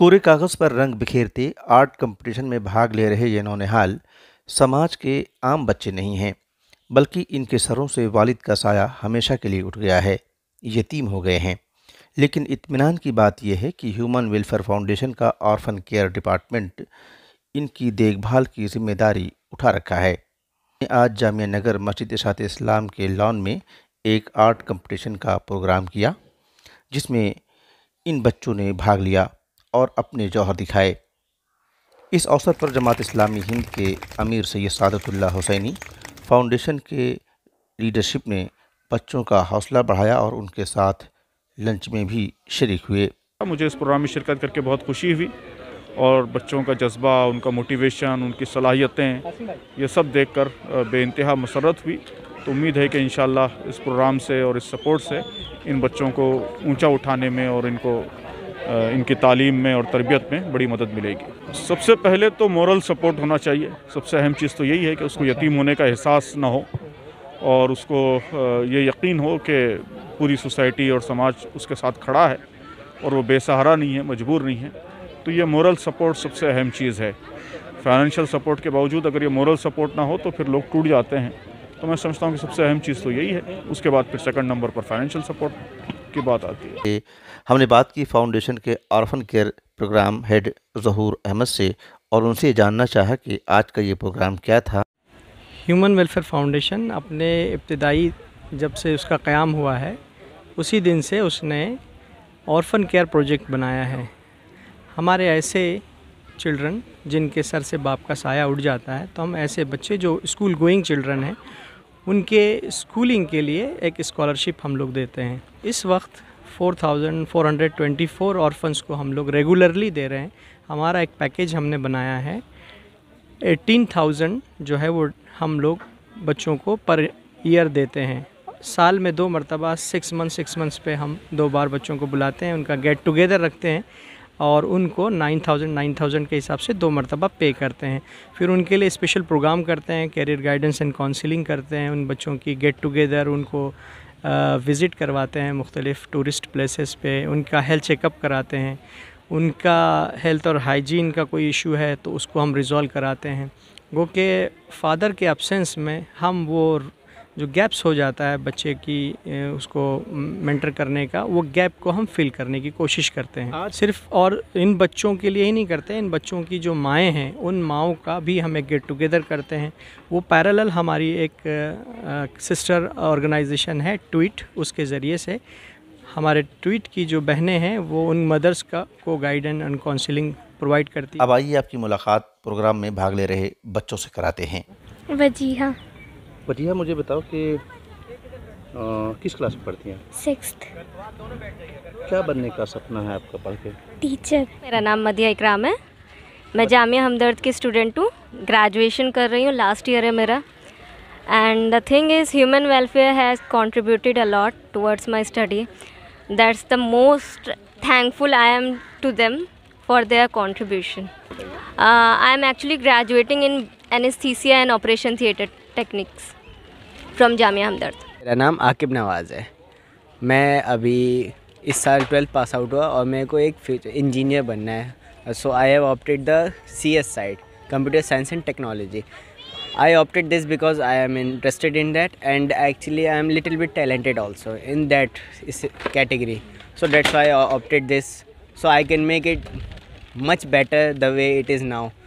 कोरे कागज़ पर रंग बिखेरते आर्ट कंपटीशन में भाग ले रहे ये नौनिहाल समाज के आम बच्चे नहीं हैं बल्कि इनके सरों से वालिद का साया हमेशा के लिए उठ गया है यतीम हो गए हैं लेकिन इत्मीनान की बात यह है कि ह्यूमन वेलफेयर फाउंडेशन का ऑर्फन केयर डिपार्टमेंट इनकी देखभाल की जिम्मेदारी उठा रखा है आज जामिया नगर मस्जिद सात इस्लाम के लॉन में एक आर्ट कंपटीशन का प्रोग्राम किया जिसमें इन बच्चों ने भाग लिया और अपने जौहर दिखाए इस अवसर पर जमात इस्लामी हिंद के अमीर सैद सादतुल्ला हुसैनी फाउंडेशन के लीडरशिप ने बच्चों का हौसला बढ़ाया और उनके साथ लंच में भी शरीक हुए मुझे इस प्रोग्राम में शिरकत करके बहुत खुशी हुई और बच्चों का जज्बा उनका मोटिवेशन उनकी सलाहियतें ये सब देखकर बेानतहा मसरत हुई तो उम्मीद है कि इन इस प्रोग्राम से और इस सपोर्ट से इन बच्चों को ऊंचा उठाने में और इनको इनकी तालीम में और तरबियत में बड़ी मदद मिलेगी सबसे पहले तो मॉरल सपोर्ट होना चाहिए सबसे अहम चीज़ तो यही है कि उसको यतीम होने का एहसास ना हो और उसको ये यकीन हो कि पूरी सोसाइटी और समाज उसके साथ खड़ा है और वो बेसहारा नहीं है मजबूर नहीं है तो ये मॉरल सपोर्ट सबसे अहम चीज़ है फाइनेंशियल सपोर्ट के बावजूद अगर ये मॉरल सपोर्ट ना हो तो फिर लोग टूट जाते हैं तो मैं समझता हूँ कि सबसे अहम चीज़ तो यही है उसके बाद फिर सेकंड नंबर पर फाइनेंशियल सपोर्ट की बात आती है हमने बात की फाउंडेशन के orphan care program head Zahoor Ahmad से और उनसे जानना चाहा कि आज का ये प्रोग्राम क्या था ह्यूमन वेलफेयर फाउंडेशन अपने इब्तदाई जब से उसका क़्याम हुआ है उसी दिन से उसने ऑर्फन केयर प्रोजेक्ट बनाया है हमारे ऐसे चिल्ड्रन जिनके सर से बाप का साया उठ जाता है तो हम ऐसे बच्चे जो स्कूल गोइंग चिल्ड्रन हैं उनके स्कूलिंग के लिए एक स्कॉलरशिप हम लोग देते हैं इस वक्त 4,424 ऑर्फन्स को हम लोग रेगुलरली दे रहे हैं हमारा एक पैकेज हमने बनाया है 18,000 जो है वो हम लोग बच्चों को पर ईयर देते हैं साल में दो मरतबा सिक्स मंथ सिक्स मंथ्स पे हम दो बार बच्चों को बुलाते हैं उनका गेट टुगेदर रखते हैं और उनको नाइन थाउजेंड नाइन थाउजेंड के हिसाब से दो मरतबा पे करते हैं फिर उनके लिए स्पेशल प्रोग्राम करते हैं कैरियर गाइडेंस एंड काउंसिलिंग करते हैं उन बच्चों की गेट टुगेदर उनको विज़िट करवाते हैं मुख्तलिफ़ टूरिस्ट प्लेसेस पे उनका हेल्थ चेकअप कराते हैं उनका हेल्थ और हाइजीन का कोई इशू है तो उसको हम रिज़ॉल्व कराते हैं गो के फ़ादर के एबसेंस में हम वो जो गैप्स हो जाता है बच्चे की उसको मेंटर करने का वो गैप को हम फिल करने की कोशिश करते हैं सिर्फ और इन बच्चों के लिए ही नहीं करते इन बच्चों की जो माएँ हैं उन माओ का भी हम एक गेट टुगेदर करते हैं वो पैरेलल हमारी एक सिस्टर ऑर्गेनाइजेशन है ट्वीट उसके ज़रिए से हमारे ट्वीट की जो बहनें हैं वो उन मदर्स का को गाइडेंस एंड काउंसिलिंग प्रोवाइड करती अब आइए आपकी मुलाकात प्रोग्राम में भाग ले रहे बच्चों से कराते हैं वजी हाँ बतिया मुझे बताओ कि किस क्लास में पढ़ती हैं सिक्स्थ क्या बनने का सपना है आपका पढ़ के टीचर मेरा नाम मदिया इकराम है मैं जामिया हमदर्द की स्टूडेंट हूँ ग्रेजुएशन कर रही हूँ लास्ट ईयर है मेरा and the thing is human welfare has contributed a lot towards my study that's the most thankful I am to them for their contribution I am actually graduating in anaesthesia and operation theatre techniques from Jamia Hamdard मेरा नाम आकिब नवाज़ है मैं अभी इस साल twelfth pass out हुआ और मेरे को एक इंजीनियर बनना है so I have opted the C S side computer science and technology I opted this because I am interested in that and actually I am little bit talented also in that is category so that's I opted this so I can make it much better the way it is now